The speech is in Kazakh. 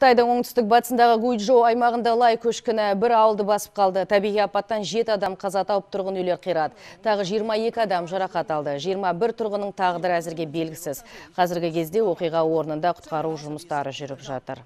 Қытайдың оңтүстік батысындағы Гуйджоу аймағында лай көшкіні бір ауылды басып қалды. Табиғи апаттан 7 адам қаза тауып тұрғын үйлер қирады. Тағы 22 адам жарақат алды. 21 тұрғының тағдыры әзірге белгісіз. Қазіргі кезде оқиға орнында құтқару жұмыстары жүріп жатыр.